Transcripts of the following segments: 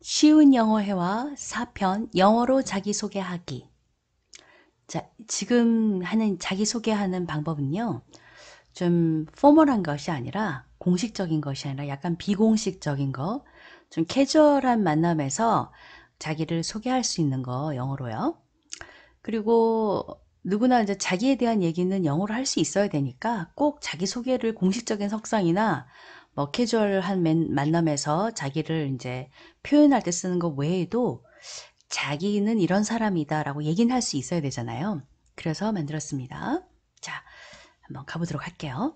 쉬운 영어 회화 4편 영어로 자기소개하기 자, 지금 하는 자기소개하는 방법은요 좀 포멀한 것이 아니라 공식적인 것이 아니라 약간 비공식적인 거 좀 캐주얼한 만남에서 자기를 소개할 수 있는 거 영어로요 그리고 누구나 이제 자기에 대한 얘기는 영어로 할 수 있어야 되니까 꼭 자기소개를 공식적인 석상이나 뭐 캐주얼한 맨, 만남에서 자기를 이제 표현할 때 쓰는 것 외에도 자기는 이런 사람이다 라고 얘기는 할 수 있어야 되잖아요. 그래서 만들었습니다. 자, 한번 가보도록 할게요.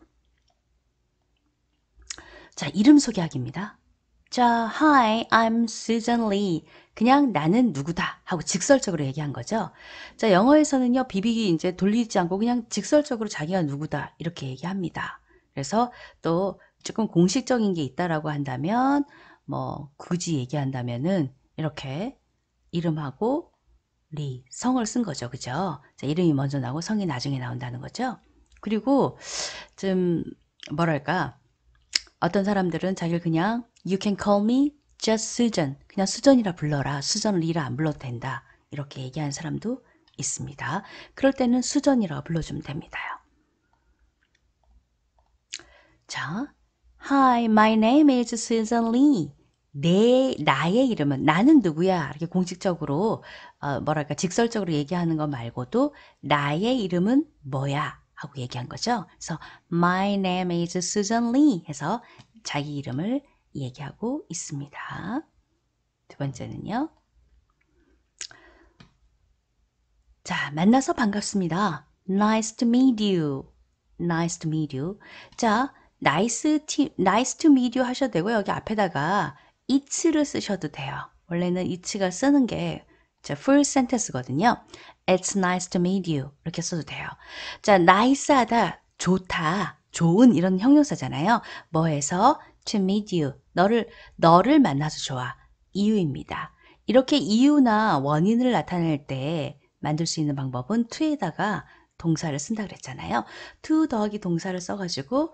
자, 이름 소개하기입니다. 자, hi, I'm Susan Lee. 그냥 나는 누구다 하고 직설적으로 얘기한 거죠. 자, 영어에서는요, 비비기 이제 돌리지 않고 그냥 직설적으로 자기가 누구다 이렇게 얘기합니다. 그래서 또 조금 공식적인 게 있다라고 한다면 뭐 굳이 얘기한다면은 이렇게 이름하고 리 성을 쓴 거죠 그죠 자, 이름이 먼저 나오고 성이 나중에 나온다는 거죠 그리고 좀 뭐랄까 어떤 사람들은 자기를 그냥 you can call me just 수전 그냥 수전이라 불러라 수전 리라 안 불러도 된다 이렇게 얘기하는 사람도 있습니다 그럴 때는 수전이라 불러주면 됩니다자 Hi, my name is Susan Lee. 내 나의 이름은 나는 누구야 이렇게 공식적으로 어, 뭐랄까 직설적으로 얘기하는 것 말고도 나의 이름은 뭐야 하고 얘기한 거죠. 그래서 my name is Susan Lee 해서 자기 이름을 얘기하고 있습니다. 두 번째는요. 자, 만나서 반갑습니다. Nice to meet you. Nice to meet you. 자, nice, 티, nice to meet you 하셔도 되고 여기 앞에다가 it를 쓰셔도 돼요. 원래는 it가 쓰는 게 자, full sentence거든요. It's nice to meet you. 이렇게 써도 돼요. 자, nice 하다, 좋다, 좋은 이런 형용사잖아요. 뭐해서 to meet you. 너를, 너를 만나서 좋아. 이유입니다. 이렇게 이유나 원인을 나타낼 때 만들 수 있는 방법은 to에다가 동사를 쓴다 그랬잖아요. to 더하기 동사를 써가지고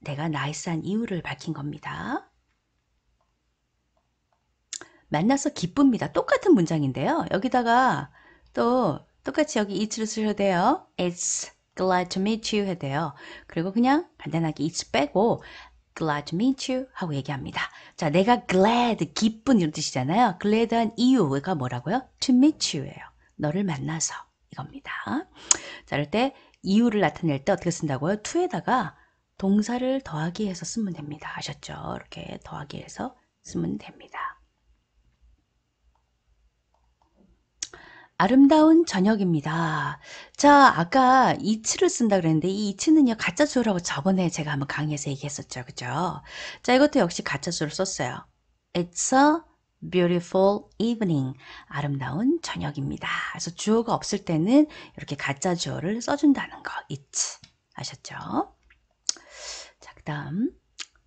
내가 나이스한 이유를 밝힌 겁니다. 만나서 기쁩니다. 똑같은 문장인데요. 여기다가 또 똑같이 여기 it를 쓰셔도 돼요. It's glad to meet you 해도 돼요. 그리고 그냥 간단하게 i t 빼고 glad to meet you 하고 얘기합니다. 자, 내가 glad, 기쁜 이런 뜻이잖아요. glad한 이유가 뭐라고요? to meet you예요. 너를 만나서 이겁니다. 자, 이럴 때 이유를 나타낼 때 어떻게 쓴다고요? to에다가 동사를 더하기 해서 쓰면 됩니다. 아셨죠? 이렇게 더하기 해서 쓰면 됩니다. 아름다운 저녁입니다. 자, 아까 이치를 쓴다 그랬는데 이 이치는요 가짜 수라고 저번에 제가 한번 강의에서 얘기했었죠, 그죠? 자, 이것도 역시 가짜 수를 썼어요. It's a beautiful evening. 아름다운 저녁입니다. 그래서 주어가 없을 때는 이렇게 가짜 주어를 써준다는 거, i t 아셨죠? 다음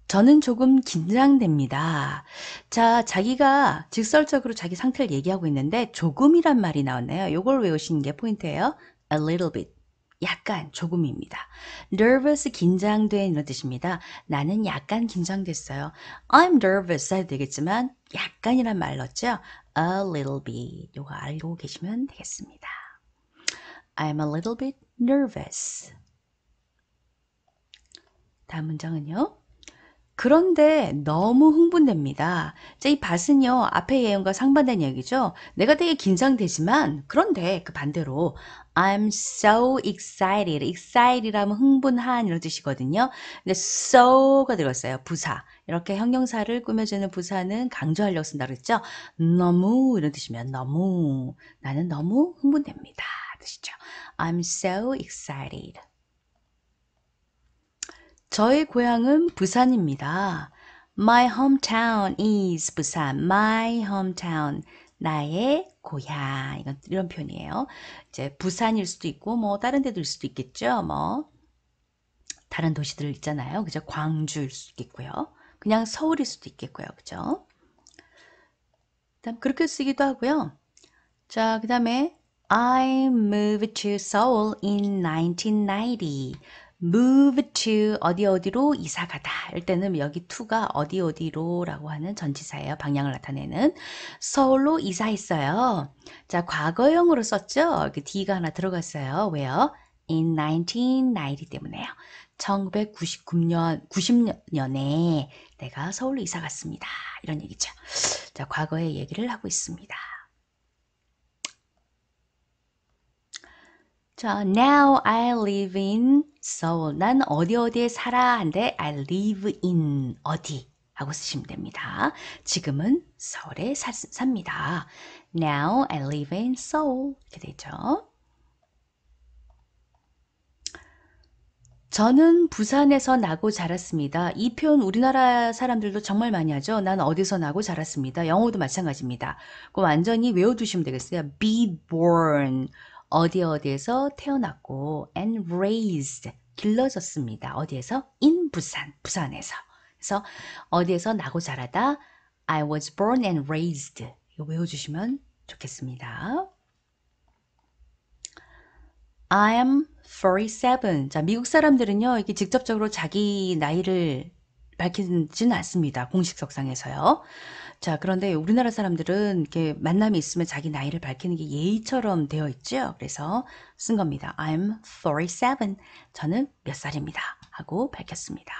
저는 조금 긴장됩니다. 자, 자기가 직설적으로 자기 상태를 얘기하고 있는데 조금이란 말이 나왔네요. 이걸 외우시는 게 포인트예요. A little bit. 약간 조금입니다. nervous 긴장된 이런 뜻입니다. 나는 약간 긴장됐어요. I'm nervous 해도 되겠지만 약간이란 말 넣었죠. a little bit 이거 알고 계시면 되겠습니다. I'm a little bit nervous. 다음 문장은요. 그런데 너무 흥분됩니다. 자, 이 밭은요, 앞에 예언과 상반된 얘기죠. 내가 되게 긴장되지만, 그런데 그 반대로, I'm so excited. excited 하면 흥분한 이런 뜻이거든요. 근데 so가 들어갔어요. 부사. 이렇게 형용사를 꾸며주는 부사는 강조하려고 쓴다 그랬죠. 너무 이런 뜻이면 너무. 나는 너무 흥분됩니다. 뜻이죠. I'm so excited. 저의 고향은 부산입니다. My hometown is 부산. My hometown. 나의 고향. 이건 이런 표현이에요. 이제 부산일 수도 있고 뭐 다른 데도일 수도 있겠죠. 뭐 다른 도시들 있잖아요. 그죠? 광주일 수도 있겠고요. 그냥 서울일 수도 있겠고요. 그죠? 그다음 그렇게 쓰기도 하고요. 자, 그다음에 I moved to Seoul in 1990. move to 어디 어디로 이사 가다. 이럴 때는 여기 to가 어디 어디로라고 하는 전치사예요. 방향을 나타내는 서울로 이사했어요. 자, 과거형으로 썼죠. 이 d가 하나 들어갔어요. 왜요? in 1990 때문에요. 1999년 90년에 내가 서울로 이사 갔습니다. 이런 얘기죠. 자, 과거의 얘기를 하고 있습니다. 자, now I live in Seoul. 난 어디 어디에 살아 한데 I live in 어디 하고 쓰시면 됩니다. 지금은 서울에 사, 삽니다. Now I live in Seoul 이렇게 되죠. 저는 부산에서 나고 자랐습니다. 이 표현 우리나라 사람들도 정말 많이 하죠. 난 어디서 나고 자랐습니다. 영어도 마찬가지입니다. 그 완전히 외워두시면 되겠어요. Be born 어디 어디에서 태어났고 and raised 길러졌습니다. 어디에서? in 부산, 부산에서. 그래서 어디에서 나고 자라다 I was born and raised 이거 외워주시면 좋겠습니다. I am 47. 자, 미국 사람들은요, 이게 직접적으로 자기 나이를 밝히지는 않습니다. 공식석상에서요. 자, 그런데 우리나라 사람들은 이렇게 만남이 있으면 자기 나이를 밝히는 게 예의처럼 되어 있죠. 그래서 쓴 겁니다. I'm 47. 저는 몇 살입니다. 하고 밝혔습니다.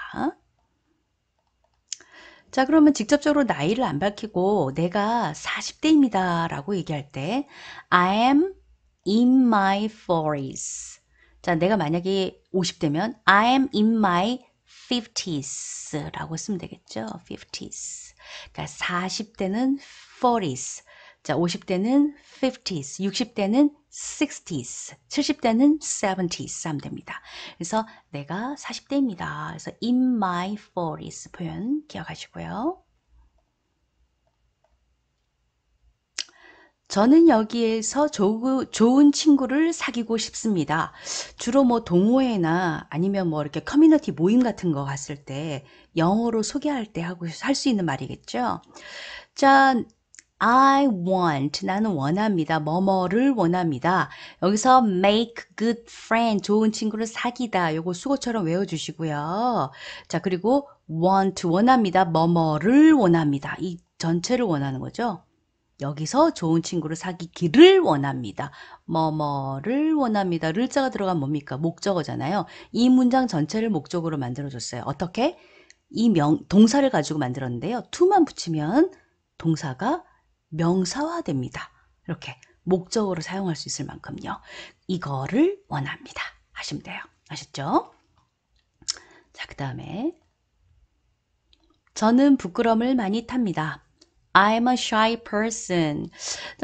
자, 그러면 직접적으로 나이를 안 밝히고 내가 40대입니다. 라고 얘기할 때 I am in my 40s. 자, 내가 만약에 50대면 I am in my 50s 라고 쓰면 되겠죠. 50s. 그러니까 40대는 40s, 자, 50대는 50s, 60대는 60s, 70대는 70s 하면 됩니다. 그래서 내가 40대입니다. 그래서 in my 40s 표현 기억하시고요. 저는 여기에서 조, 좋은 친구를 사귀고 싶습니다. 주로 뭐 동호회나 아니면 뭐 이렇게 커뮤니티 모임 같은 거 갔을 때 영어로 소개할 때 하고 할 수 있는 말이겠죠. 자, I want 나는 원합니다. 뭐뭐를 원합니다. 여기서 make good friend 좋은 친구를 사귀다. 요거 수고처럼 외워 주시고요. 자, 그리고 want 원합니다. 뭐뭐를 원합니다. 이 전체를 원하는 거죠. 여기서 좋은 친구를 사귀기를 원합니다. 뭐뭐를 원합니다. 를자가 들어간 뭡니까? 목적어잖아요. 이 문장 전체를 목적으로 만들어줬어요. 어떻게? 이 명, 동사를 가지고 만들었는데요. 투만 붙이면 동사가 명사화됩니다. 이렇게 목적으로 사용할 수 있을 만큼요. 이거를 원합니다. 하시면 돼요. 아셨죠? 자, 그 다음에 저는 부끄럼을 많이 탑니다. I'm a shy person.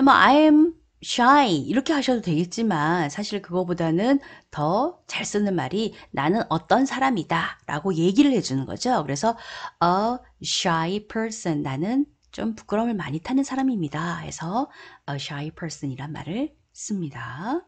뭐 I'm shy 이렇게 하셔도 되겠지만 사실 그거보다는 더 잘 쓰는 말이 나는 어떤 사람이다 라고 얘기를 해주는 거죠. 그래서 a shy person 나는 좀 부끄러움을 많이 타는 사람입니다. 해서 a shy person이란 말을 씁니다.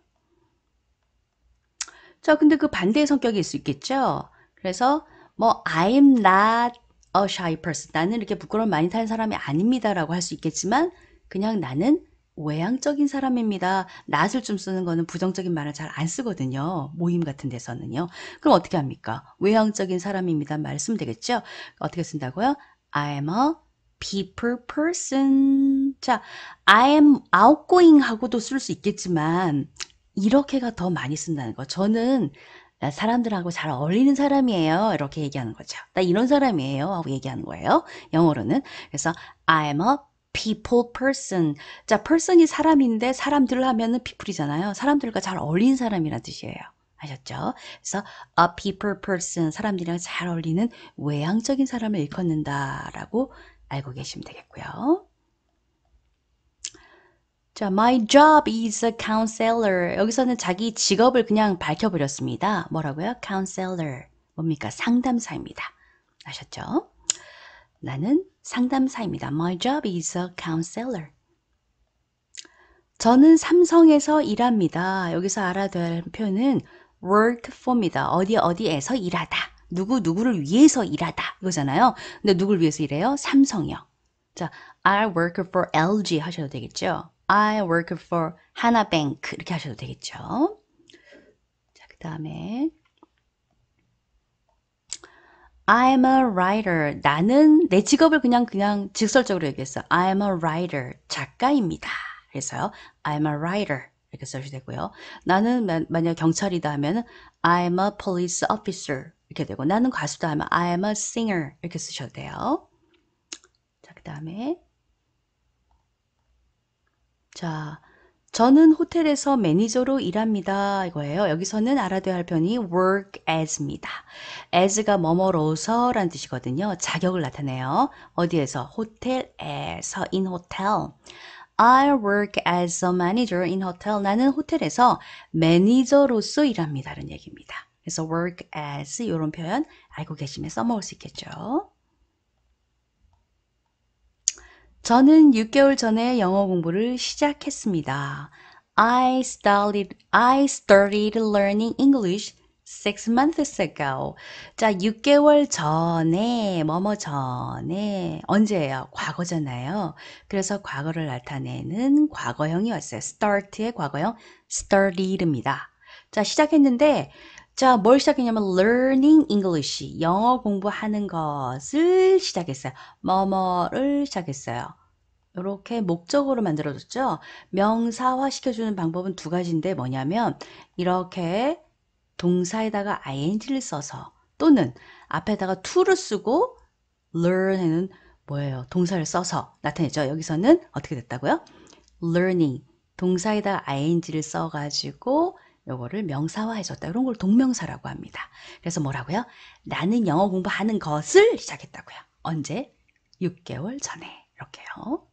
자, 근데 그 반대의 성격일 수 있겠죠? 그래서 뭐 I'm not a 어, shy person. 나는 이렇게 부끄러움 많이 타는 사람이 아닙니다라고 할 수 있겠지만 그냥 나는 외향적인 사람입니다. 낯을 좀 쓰는 거는 부정적인 말을 잘 안 쓰거든요. 모임 같은 데서는요. 그럼 어떻게 합니까? 외향적인 사람입니다. 말씀 되겠죠? 어떻게 쓴다고요? I'm a people person. 자, I'm outgoing 하고도 쓸 수 있겠지만 이렇게가 더 많이 쓴다는 거. 저는 난 사람들하고 잘 어울리는 사람이에요. 이렇게 얘기하는 거죠. 나 이런 사람이에요. 하고 얘기하는 거예요. 영어로는. 그래서 I'm a people person. 자, person이 사람인데 사람들 하면은 people이잖아요. 사람들과 잘 어울리는 사람이라는 뜻이에요. 아셨죠? 그래서 a people person 사람들이랑 잘 어울리는 외향적인 사람을 일컫는다라고 알고 계시면 되겠고요. 자, my job is a counselor. 여기서는 자기 직업을 그냥 밝혀버렸습니다. 뭐라고요? counselor. 뭡니까? 상담사입니다. 아셨죠? 나는 상담사입니다. My job is a counselor. 저는 삼성에서 일합니다. 여기서 알아야 할 표현은 work for입니다. 어디 어디에서 일하다. 누구 누구를 위해서 일하다. 이거잖아요. 근데 누굴 위해서 일해요? 삼성이요. 자, I work for LG 하셔도 되겠죠. I work for 하나 뱅크 이렇게 하셔도 되겠죠. 자, 그 다음에 I'm a writer. 나는 내 직업을 그냥 그냥 직설적으로 얘기했어. I'm a writer. 작가입니다. 그래서 I'm a writer 이렇게 써주셔도 되고요. 나는 만약 경찰이다 하면 I'm a police officer 이렇게 되고 나는 가수다 하면 I'm a singer 이렇게 쓰셔도 돼요. 자, 그 다음에 자, 저는 호텔에서 매니저로 일합니다. 이거예요. 여기서는 알아둬야 할 편이 work as입니다. as가 뭐뭐로서 라는 뜻이거든요. 자격을 나타내요. 어디에서? 호텔에서, in hotel. I work as a manager in hotel. 나는 호텔에서 매니저로서 일합니다. 라는 얘기입니다. 그래서 work as 이런 표현 알고 계시면 써먹을 수 있겠죠. 저는 6개월 전에 영어 공부를 시작했습니다. I started, I started learning English six months ago. 자, 6개월 전에, 뭐뭐 전에, 언제예요? 과거잖아요. 그래서 과거를 나타내는 과거형이 왔어요. start의 과거형, started입니다. 자, 시작했는데, 자, 뭘 시작했냐면 learning English, 영어 공부하는 것을 시작했어요. 뭐뭐를 시작했어요. 이렇게 목적으로 만들어줬죠. 명사화 시켜주는 방법은 두 가지인데 뭐냐면 이렇게 동사에다가 ing를 써서 또는 앞에다가 to를 쓰고 learn에는 뭐예요? 동사를 써서 나타내죠. 여기서는 어떻게 됐다고요? learning 동사에다 가 ing를 써가지고 요거를 명사화해줬다. 이런 걸 동명사라고 합니다. 그래서 뭐라고요? 나는 영어 공부하는 것을 시작했다고요. 언제? 6개월 전에. 이렇게요.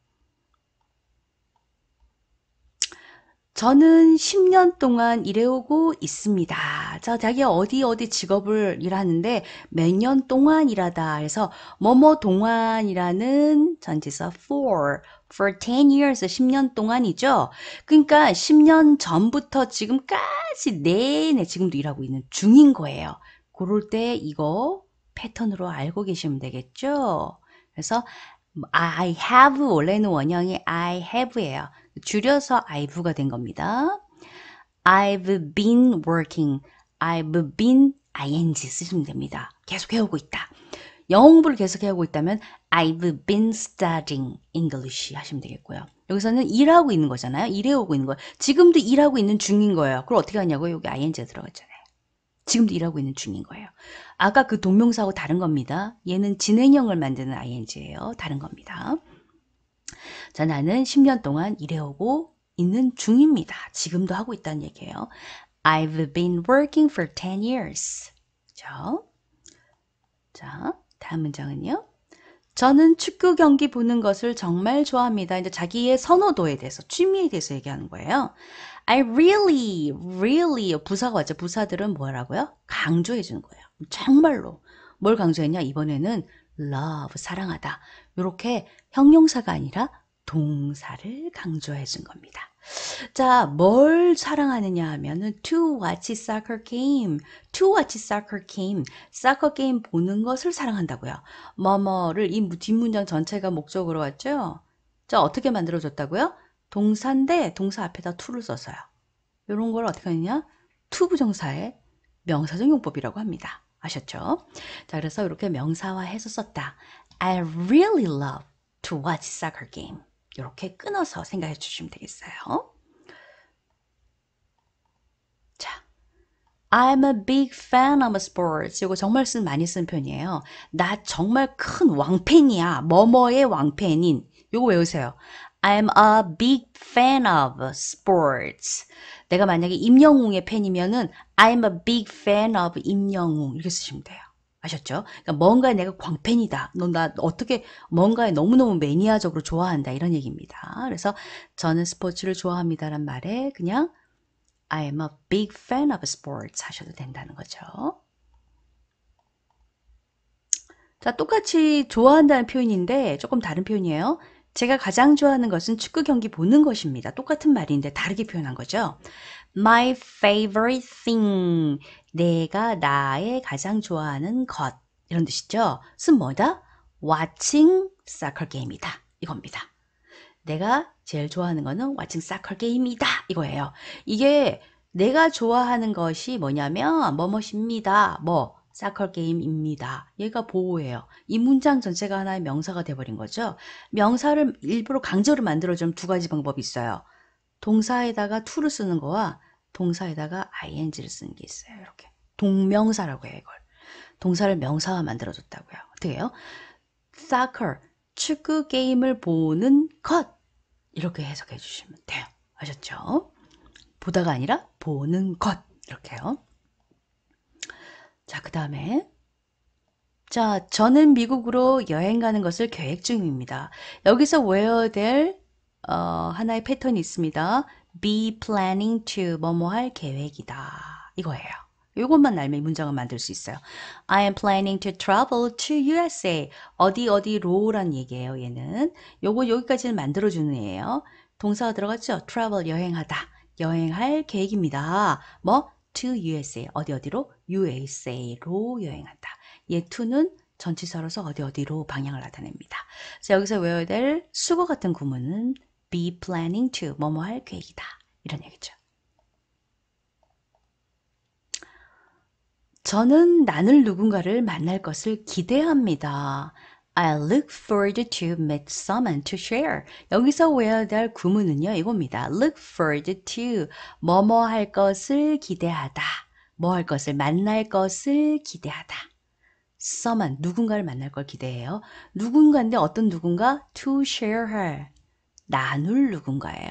저는 10년 동안 일해오고 있습니다. 자, 자기가 어디 어디 직업을 일하는데 몇 년 동안 일하다 해서 뭐뭐 동안이라는 전치사 for for 10 years 10년 동안이죠. 그러니까 10년 전부터 지금까지 내내 지금도 일하고 있는 중인 거예요. 그럴 때 이거 패턴으로 알고 계시면 되겠죠. 그래서 뭐, I have 원래는 원형이 I have예요. 줄여서 I've가 된 겁니다. I've been working, I've been ing 쓰시면 됩니다. 계속 해오고 있다. 영어 공부를 계속 해오고 있다면 I've been studying English 하시면 되겠고요. 여기서는 일하고 있는 거잖아요. 일해오고 있는 거예요. 지금도 일하고 있는 중인 거예요. 그럼 어떻게 하냐고요? 여기 ing 들어갔잖아요. 지금도 일하고 있는 중인 거예요. 아까 그 동명사하고 다른 겁니다. 얘는 진행형을 만드는 ing예요. 다른 겁니다. 자, 나는 10년 동안 일해오고 있는 중입니다. 지금도 하고 있다는 얘기예요. I've been working for 10 years. 그죠? 자, 다음 문장은요. 저는 축구 경기 보는 것을 정말 좋아합니다. 이제 자기의 선호도에 대해서, 취미에 대해서 얘기하는 거예요. I really, really 부사가 왔죠. 부사들은 뭐라고요? 강조해 주는 거예요. 정말로. 뭘 강조했냐? 이번에는 love, 사랑하다. 이렇게 형용사가 아니라 동사를 강조해 준 겁니다. 자, 뭘 사랑하느냐 하면은 to watch soccer game, to watch soccer game, soccer game 보는 것을 사랑한다고요. 뭐뭐를 이 뒷문장 전체가 목적으로 왔죠? 자, 어떻게 만들어졌다고요 동사인데 동사 앞에다 to를 써서요. 이런 걸 어떻게 하느냐? to 부정사의 명사적 용법이라고 합니다. 아셨죠? 자, 그래서 이렇게 명사화해서 썼다. I really love to watch soccer game. 이렇게 끊어서 생각해 주시면 되겠어요. 자, I'm a big fan of sports. 이거 정말 쓴 많이 쓴 표현이에요. 나 정말 큰 왕팬이야. 뭐뭐의 왕팬인. 요거 외우세요. I'm a big fan of sports. 내가 만약에 임영웅의 팬이면은 I'm a big fan of 임영웅 이렇게 쓰시면 돼요. 아셨죠? 그러니까 뭔가에 내가 광팬이다. 너 나 어떻게 뭔가에 너무너무 매니아적으로 좋아한다. 이런 얘기입니다. 그래서 저는 스포츠를 좋아합니다란 말에 그냥 I'm a big fan of sports 하셔도 된다는 거죠. 자, 똑같이 좋아한다는 표현인데 조금 다른 표현이에요. 제가 가장 좋아하는 것은 축구 경기 보는 것입니다. 똑같은 말인데 다르게 표현한 거죠. My favorite thing. 내가 나의 가장 좋아하는 것. 이런 뜻이죠. 은 뭐다? Watching soccer game이다. 이겁니다. 내가 제일 좋아하는 거는 watching soccer game이다. 이거예요. 이게 내가 좋아하는 것이 뭐냐면 뭐뭇입니다. 뭐 사컬 게임입니다. 얘가 보호예요. 이 문장 전체가 하나의 명사가 돼버린 거죠. 명사를 일부러 강제로 만들어주는 두 가지 방법이 있어요. 동사에다가 to를 쓰는 거와 동사에다가 ing를 쓰는 게 있어요. 이렇게 동명사라고 해요. 이걸. 동사를 명사가 만들어줬다고요. 어떻게 해요? soccer, 축구 게임을 보는 것 이렇게 해석해 주시면 돼요. 아셨죠? 보다가 아니라 보는 것 이렇게요. 자, 그 다음에 자, 저는 미국으로 여행 가는 것을 계획 중입니다. 여기서 where t 어, 하나의 패턴이 있습니다. be planning to 뭐뭐 할 계획이다. 이거예요. 이것만 알면 문장을 만들 수 있어요. I am planning to travel to USA. 어디 어디로란 얘기예요. 얘는 요거 여기까지는 만들어주는 얘예요. 동사가 들어갔죠? travel 여행하다. 여행할 계획입니다. 뭐 to USA 어디 어디로 USA로 여행한다. 예 to는 전치사로서 어디 어디로 방향을 나타냅니다. 자 여기서 외워야 될 수거 같은 구문은 be planning to 뭐뭐 할 계획이다 이런 얘기죠. 저는 나는 누군가를 만날 것을 기대합니다. I look forward to meet someone to share. 여기서 외워야 될 구문은요, 이겁니다. look forward to. 뭐뭐 할 것을 기대하다. 뭐할 것을 만날 것을 기대하다. someone, 누군가를 만날 걸 기대해요. 누군가인데 어떤 누군가? to share her. 나눌 누군가예요.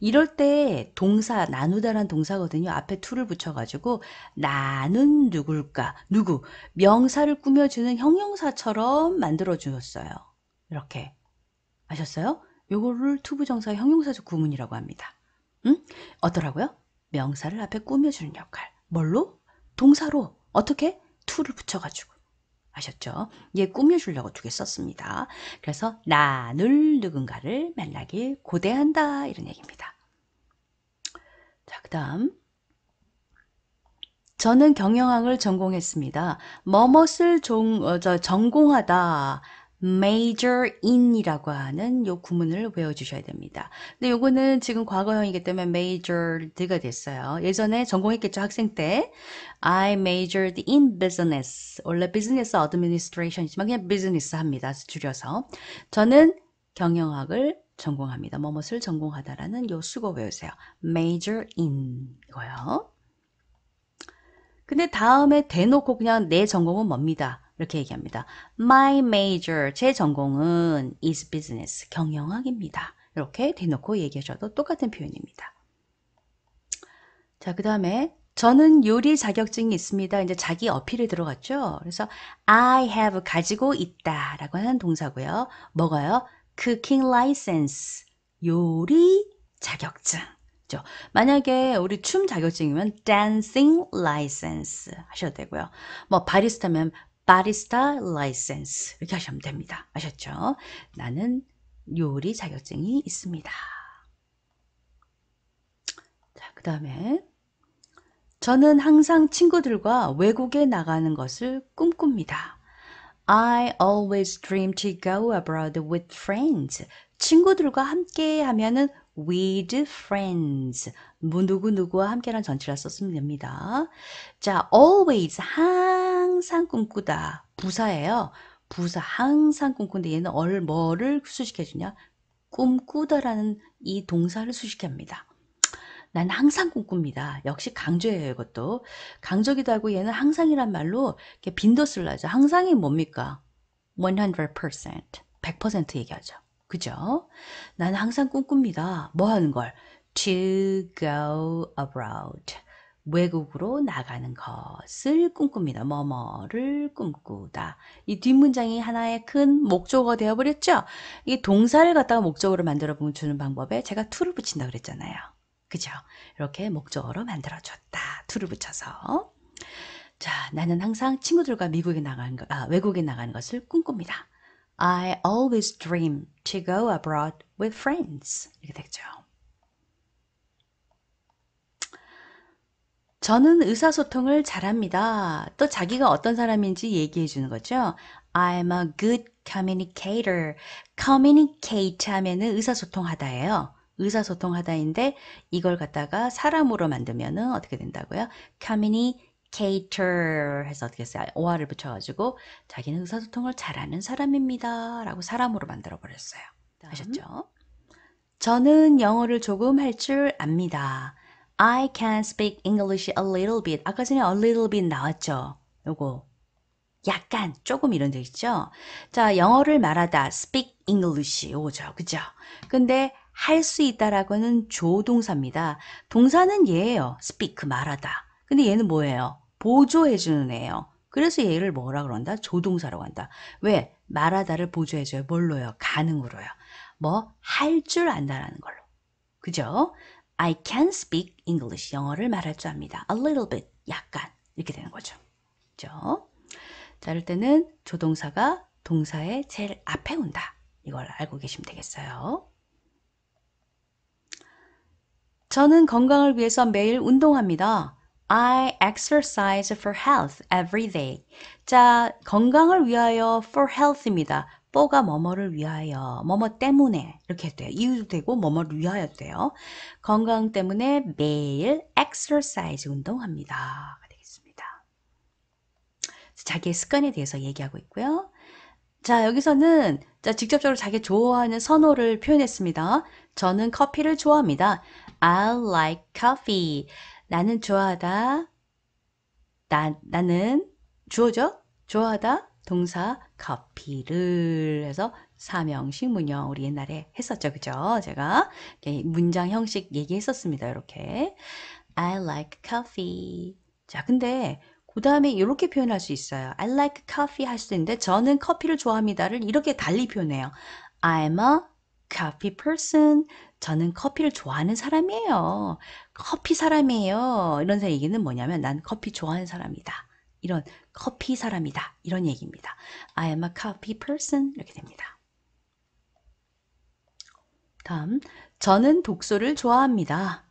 이럴 때 동사 나누다란 동사거든요. 앞에 to를 붙여가지고 나는 누굴까 누구 명사를 꾸며주는 형용사처럼 만들어 주었어요. 이렇게 아셨어요? 요거를 투부정사 형용사적 구문이라고 합니다. 응? 어떠라고요? 명사를 앞에 꾸며주는 역할. 뭘로? 동사로. 어떻게? 투를 붙여가지고. 아셨죠? 얘 예, 꾸며주려고 두 개 썼습니다. 그래서 나눌 누군가를 만나길 고대한다 이런 얘기입니다. 자, 그 다음 저는 경영학을 전공했습니다. 머뭇을 종, 어, 저, 전공하다 major in이라고 하는 요 구문을 외워주셔야 됩니다. 근데 요거는 지금 과거형이기 때문에 majored가 됐어요. 예전에 전공했겠죠 학생 때 I majored in business. 원래 business administration이지만 그냥 business 합니다. 줄여서 저는 경영학을 전공합니다. 뭐엇을 전공하다라는 요 수거 외우세요. major in 거요. 근데 다음에 대놓고 그냥 내 전공은 뭡니다. 이렇게 얘기합니다. My major, 제 전공은 is business, 경영학입니다. 이렇게 대놓고 얘기하셔도 똑같은 표현입니다. 자, 그 다음에 저는 요리 자격증이 있습니다. 이제 자기 어필이 들어갔죠. 그래서 I have 가지고 있다 라고 하는 동사고요. 뭐가요? Cooking license, 요리 자격증. 만약에 우리 춤 자격증이면 dancing license 하셔도 되고요. 뭐 바리스타면 바리스타 라이센스 이렇게 하시면 됩니다. 아셨죠? 나는 요리 자격증이 있습니다. 자, 그 다음에 저는 항상 친구들과 외국에 나가는 것을 꿈꿉니다. I always dream to go abroad with friends. 친구들과 함께 하면은 with friends. 뭐 누구누구와 함께라는 전치라 썼으면 됩니다. 자, always, 항상 꿈꾸다. 부사예요. 부사, 항상 꿈꾸는데 얘는 얼, 뭐를 수식해주냐? 꿈꾸다라는 이 동사를 수식합니다. 난 항상 꿈꿉니다. 역시 강조예요, 이것도. 강조기도 하고 얘는 항상이란 말로 빈도수라죠 항상이 뭡니까? 100%, 100% 얘기하죠. 그죠? 나는 항상 꿈꿉니다. 뭐 하는 걸? To go abroad. 외국으로 나가는 것을 꿈꿉니다. 뭐뭐를 꿈꾸다. 이 뒷문장이 하나의 큰 목적어가 되어버렸죠? 이 동사를 갖다가 목적으로 만들어 주는 방법에 제가 to를 붙인다 그랬잖아요. 그죠? 이렇게 목적으로 만들어줬다. to를 붙여서. 자, 나는 항상 친구들과 미국에 나가는 것, 아, 외국에 나가는 것을 꿈꿉니다. I always dream to go abroad with friends. 이렇게 되겠죠. 저는 의사소통을 잘합니다. 또 자기가 어떤 사람인지 얘기해 주는 거죠. I'm a good communicator. communicate 하면은 의사소통하다예요. 의사소통하다인데 이걸 갖다가 사람으로 만들면은 어떻게 된다고요? communicate cater 해서 어떻게 써요? 어를 붙여가지고 자기는 의사소통을 잘하는 사람입니다 라고 사람으로 만들어 버렸어요 아셨죠? 저는 영어를 조금 할 줄 압니다 I can speak English a little bit 아까 전에 a little bit 나왔죠? 요거 약간 조금 이런 데 있죠? 자 영어를 말하다 speak English 요거죠 그죠? 근데 할 수 있다라고는 조동사입니다 동사는 얘예요 speak 말하다 근데 얘는 뭐예요? 보조해주는 애예요. 그래서 얘를 뭐라 그런다? 조동사라고 한다. 왜? 말하다를 보조해줘요. 뭘로요? 가능으로요. 뭐? 할 줄 안다라는 걸로. 그죠? I can speak English. 영어를 말할 줄 압니다. A little bit. 약간. 이렇게 되는 거죠. 그죠? 자, 이럴 때는 조동사가 동사의 제일 앞에 온다. 이걸 알고 계시면 되겠어요. 저는 건강을 위해서 매일 운동합니다. I exercise for health every day. 자, 건강을 위하여 for health입니다. 뽀가 뭐뭐를 위하여, 뭐뭐 때문에 이렇게 돼요. 이유도 되고 뭐뭐를 위하여 돼요. 건강 때문에 매일 exercise 운동합니다. 되겠습니다. 자기의 습관에 대해서 얘기하고 있고요. 자, 여기서는 자, 직접적으로 자기 좋아하는 선호를 표현했습니다. 저는 커피를 좋아합니다. I like coffee. 나는 좋아하다. 나, 나는 주어죠? 좋아하다. 동사 커피를 해서 사명식 문형 우리 옛날에 했었죠. 그죠? 제가 문장 형식 얘기했었습니다. 이렇게 I like coffee. 자, 근데 그 다음에 이렇게 표현할 수 있어요. I like coffee 할 수 있는데 저는 커피를 좋아합니다를 이렇게 달리 표현해요. I'm a coffee person. 저는 커피를 좋아하는 사람이에요. 커피 사람이에요. 이런 얘기는 뭐냐면 난 커피 좋아하는 사람이다. 이런 커피 사람이다. 이런 얘기입니다. I am a coffee person 이렇게 됩니다. 다음 저는 독서를 좋아합니다.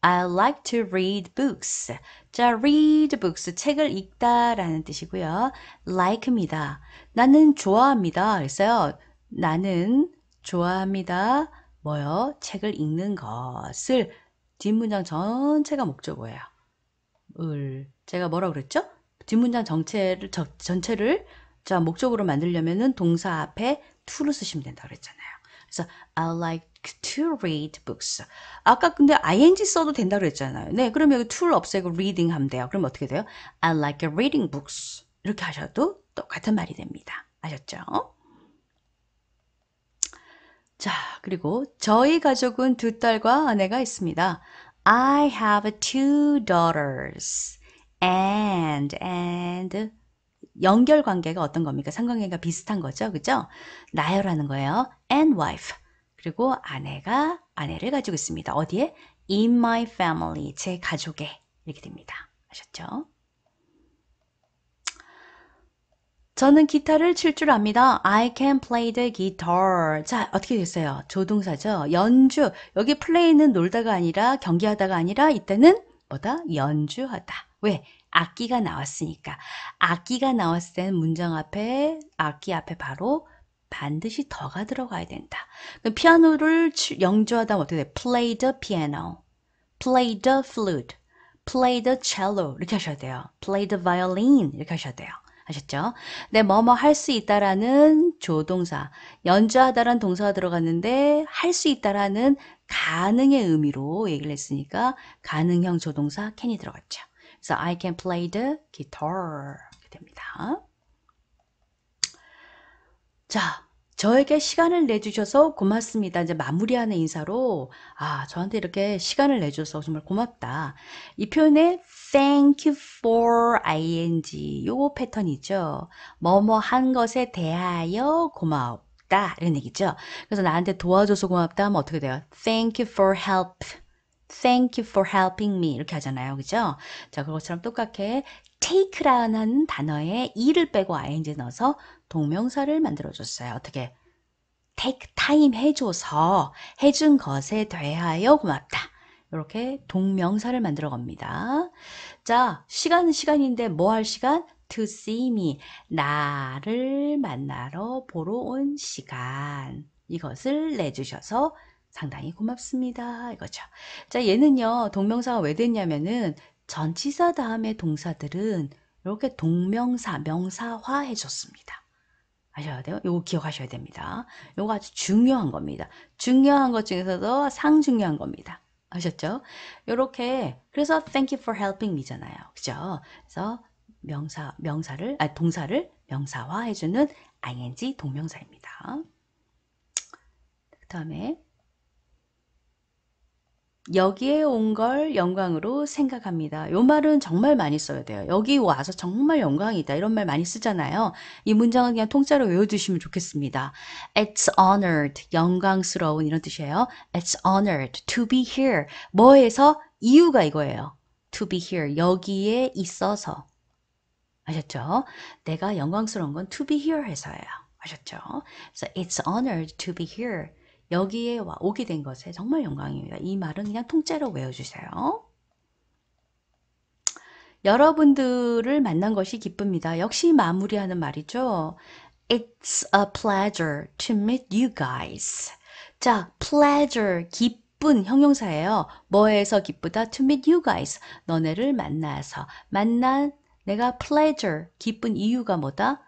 I like to read books. 자, read books, 책을 읽다라는 뜻이고요. like입니다. 나는 좋아합니다. 그랬어요. 나는 좋아합니다. 뭐요? 책을 읽는 것을 뒷문장 전체가 목적어예요. 을 제가 뭐라 그랬죠? 뒷문장 전체를 저, 전체를 자 목적으로 만들려면은 동사 앞에 to를 쓰시면 된다 그랬잖아요. 그래서 I like to read books. 아까 근데 ing 써도 된다 그랬잖아요. 네, 그러면 여기 그 to를 없애고 reading 하면 돼요. 그럼 어떻게 돼요? I like reading books. 이렇게 하셔도 똑같은 말이 됩니다. 아셨죠? 자, 그리고 저희 가족은 두 딸과 아내가 있습니다. I have two daughters. and, and. 연결 관계가 어떤 겁니까? 상관계가 비슷한 거죠. 그죠? 나열하는 거예요. and wife. 그리고 아내가 아내를 가지고 있습니다. 어디에? in my family. 제 가족에. 이렇게 됩니다. 아셨죠? 저는 기타를 칠 줄 압니다. I can play the guitar. 자, 어떻게 됐어요? 조동사죠. 연주. 여기 play는 놀다가 아니라 경기하다가 아니라 이때는 뭐다? 연주하다. 왜? 악기가 나왔으니까. 악기가 나왔을 땐 문장 앞에 악기 앞에 바로 반드시 더가 들어가야 된다. 그럼 피아노를 연주하다 어떻게 돼? play the piano. play the flute. play the cello 이렇게 하셔야 돼요. play the violin 이렇게 하셔야 돼요. 아셨죠? 네, 뭐 뭐 할 수 있다라는 조동사, 연주하다란 동사가 들어갔는데 할 수 있다라는 가능의 의미로 얘기를 했으니까 가능형 조동사 can이 들어갔죠. 그래서 I can play the guitar 됩니다. 자, 저에게 시간을 내주셔서 고맙습니다. 이제 마무리하는 인사로 아 저한테 이렇게 시간을 내줘서 정말 고맙다. 이 표현에 thank you for ing 요거 패턴이죠. 뭐뭐 한 것에 대하여 고맙다 이런 얘기죠. 그래서 나한테 도와줘서 고맙다 하면 어떻게 돼요? thank you for help. Thank you for helping me 이렇게 하잖아요. 그죠? 자, 그것처럼 똑같게 take라는 단어에 e를 빼고 ing 넣어서 동명사를 만들어줬어요. 어떻게? take time 해줘서 해준 것에 대하여 고맙다. 이렇게 동명사를 만들어 갑니다. 자, 시간은 시간인데 뭐 할 시간? to see me. 나를 만나러 보러 온 시간. 이것을 내주셔서 상당히 고맙습니다. 이거죠. 자, 얘는요, 동명사가 왜 됐냐면은 전치사 다음에 동사들은 이렇게 동명사, 명사화 해줬습니다. 하셔야 돼요. 요거 기억하셔야 됩니다. 요거 아주 중요한 겁니다. 중요한 것 중에서도 상중요한 겁니다. 아셨죠? 요렇게 그래서 thank you for helping 이잖아요 그죠? 그래서 명사 명사를 아 동사를 명사화 해주는 ing 동명사입니다. 그다음에 여기에 온 걸 영광으로 생각합니다. 요 말은 정말 많이 써야 돼요. 여기 와서 정말 영광이다. 이런 말 많이 쓰잖아요. 이 문장은 그냥 통짜로 외워두시면 좋겠습니다. It's honored. 영광스러운 이런 뜻이에요. It's honored to be here. 뭐에서? 이유가 이거예요. To be here. 여기에 있어서. 아셨죠? 내가 영광스러운 건 to be here 해서예요. 아셨죠? So it's honored to be here. 여기에 와, 오게 된 것에 정말 영광입니다. 이 말은 그냥 통째로 외워주세요. 여러분들을 만난 것이 기쁩니다. 역시 마무리하는 말이죠. It's a pleasure to meet you guys. 자, pleasure, 기쁜 형용사예요. 뭐에서 기쁘다? To meet you guys. 너네를 만나서. 만난 내가 pleasure, 기쁜 이유가 뭐다?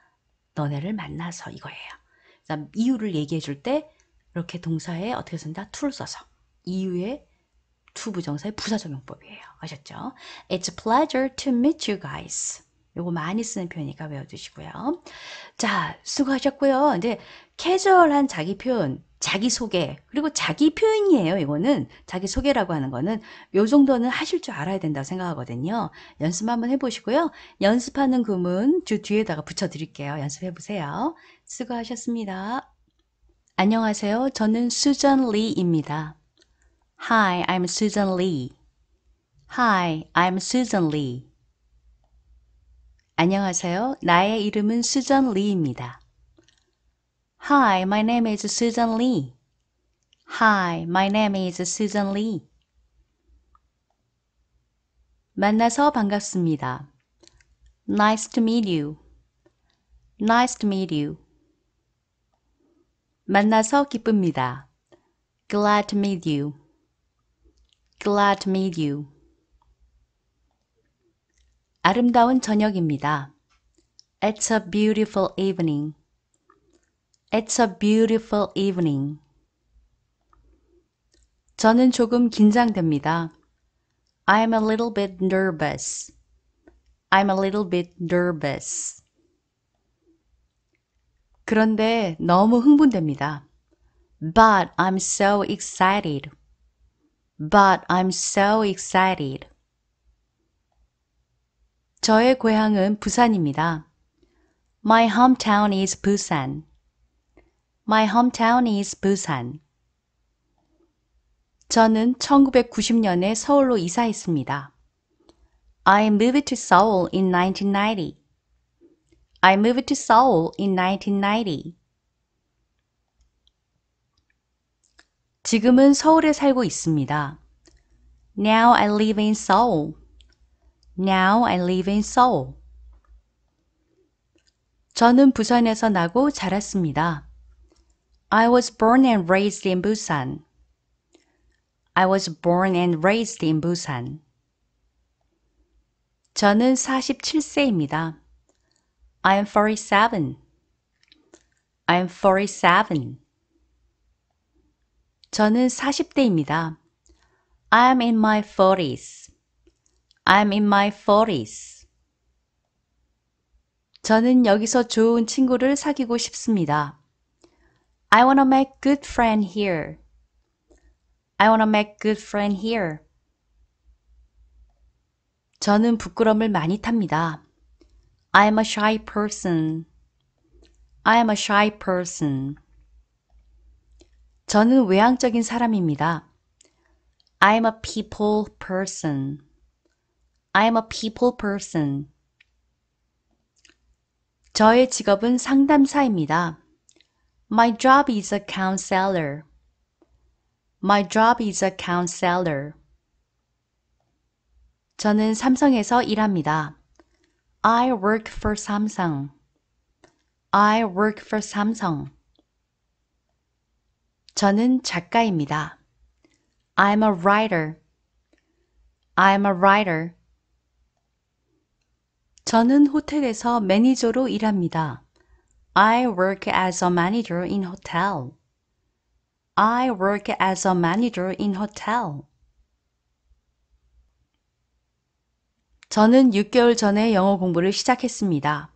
너네를 만나서 이거예요. 이유를 얘기해 줄때 이렇게 동사에 어떻게 쓴다? to를 써서 이유의 to 부정사의 부사적용법이에요. 아셨죠? It's a pleasure to meet you guys. 요거 많이 쓰는 표현이니까 외워두시고요. 자, 수고하셨고요. 근데 캐주얼한 자기 표현, 자기 소개, 그리고 자기 표현이에요. 이거는 자기 소개라고 하는 거는 요 정도는 하실 줄 알아야 된다고 생각하거든요. 연습 한번 해보시고요. 연습하는 구문 주 뒤에다가 붙여드릴게요. 연습해보세요. 수고하셨습니다. 안녕하세요. 저는 수전 리입니다. Hi, I'm Susan Lee. Hi, I'm Susan Lee. 안녕하세요. 나의 이름은 수전 리입니다. Hi, my name is Susan Lee. Hi, my name is Susan Lee. 만나서 반갑습니다. Nice to meet you. Nice to meet you. 만나서 기쁩니다. Glad to meet you. Glad to meet you. 아름다운 저녁입니다. It's a beautiful evening. It's a beautiful evening. 저는 조금 긴장됩니다. I'm a little bit nervous. I'm a little bit nervous. 그런데 너무 흥분됩니다. But I'm so excited. But I'm so excited. 저의 고향은 부산입니다. My hometown is Busan. My hometown is Busan. 저는 1990년에 서울로 이사했습니다. I moved to Seoul in 1990. I moved to Seoul in 1990. 지금은 서울에 살고 있습니다. Now I live in Seoul. Now I live in Seoul. 저는 부산에서 나고 자랐습니다. I was born and raised in Busan. I was born and raised in Busan. 저는 47세입니다. I am 47. I am 47. 저는 40대입니다. I am in my 40s. I am in my 40s. 저는 여기서 좋은 친구를 사귀고 싶습니다. I wanna make good friend here. I wanna make good friend here. 저는 부끄럼을 많이 탑니다. I'm a shy person. I'm a shy person. 저는 외향적인 사람입니다. I'm a people person. I'm a people person. 저의 직업은 상담사입니다. My job is a counselor. My job is a counselor. 저는 삼성에서 일합니다. I work for Samsung. I work for Samsung. 저는 작가입니다. I'm a writer. I'm a writer. 저는 호텔에서 매니저로 일합니다. I work as a manager in hotel. I work as a manager in hotel. 저는 6개월 전에 영어 공부를 시작했습니다.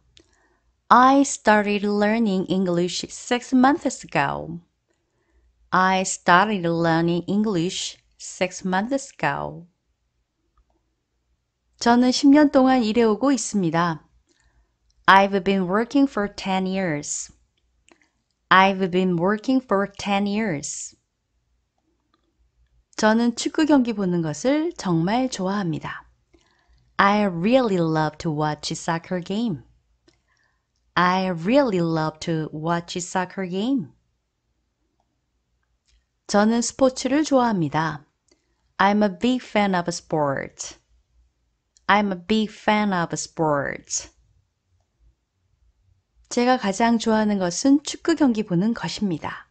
I started learning English six months ago. I started learning English six months ago. 저는 10년 동안 일해오고 있습니다. I've been working for 10 years. I've been working for 10 years. 저는 축구 경기 보는 것을 정말 좋아합니다. I really love to watch a soccer game. I really love to watch a soccer game. 저는 스포츠를 좋아합니다. I'm a big fan of sports. I'm a big fan of sports. 제가 가장 좋아하는 것은 축구 경기 보는 것입니다.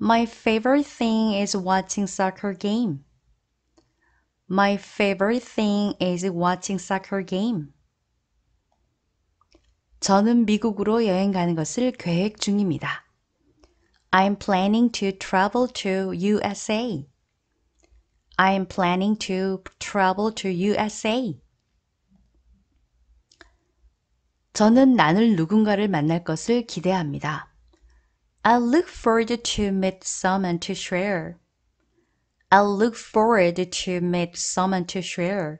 My favorite thing is watching soccer game. My favorite thing is watching soccer game. 저는 미국으로 여행 가는 것을 계획 중입니다. I'm planning to travel to USA. I'm planning to travel to USA. 저는 나눌 누군가를 만날 것을 기대합니다. I look forward to meet someone to share. I'll look forward to meet someone to share.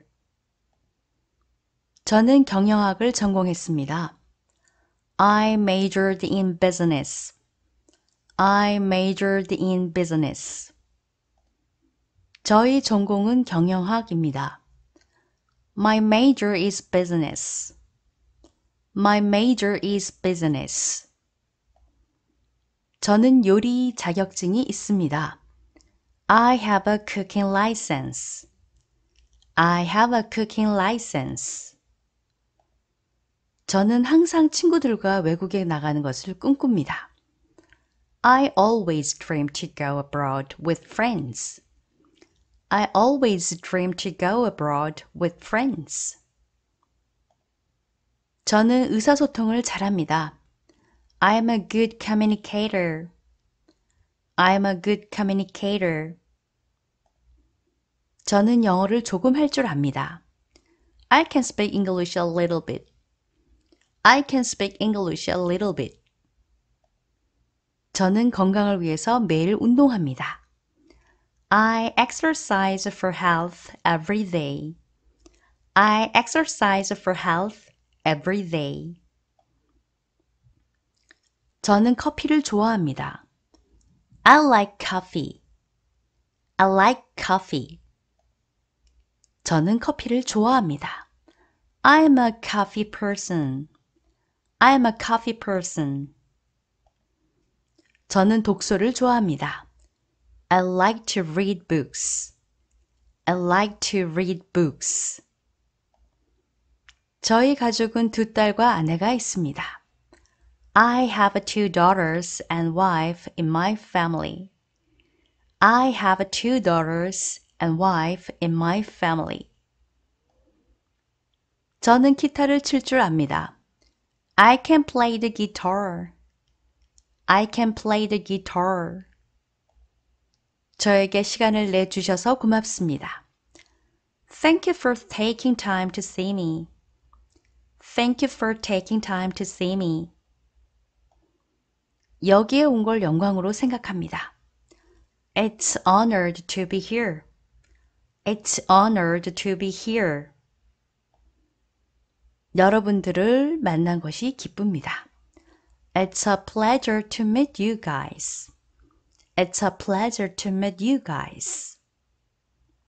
저는 경영학을 전공했습니다. I majored in business. I majored in business. 저희 전공은 경영학입니다. My major is business. My major is business. 저는 요리 자격증이 있습니다. I have a cooking license. I have a cooking license. 저는 항상 친구들과 외국에 나가는 것을 꿈꿉니다. I always dream to go abroad with friends. I always dream to go abroad with friends. 저는 의사소통을 잘합니다. I'm a a good communicator. I'm a good communicator. 저는 영어를 조금 할 줄 압니다. I can speak English a little bit. I can speak English a little bit. 저는 건강을 위해서 매일 운동합니다. I exercise for health every day. I exercise for health every day. 저는 커피를 좋아합니다. I like coffee. I like coffee. 저는 커피를 좋아합니다. I'm a coffee person. I'm a coffee person. 저는 독서를 좋아합니다. I like to read books. I like to read books. 저희 가족은 두 딸과 아내가 있습니다. I have two daughters and wife in my family. I have two daughters and wife in my family. 저는 기타를 칠 줄 압니다. I can play the guitar. I can play the guitar. 저에게 시간을 내 주셔서 고맙습니다. Thank you for taking time to see me. Thank you for taking time to see me. 여기에 온 걸 영광으로 생각합니다. It's honored to be here. It's honored to be here. 여러분들을 만난 것이 기쁩니다. It's a pleasure to meet you guys. It's a pleasure to meet you guys.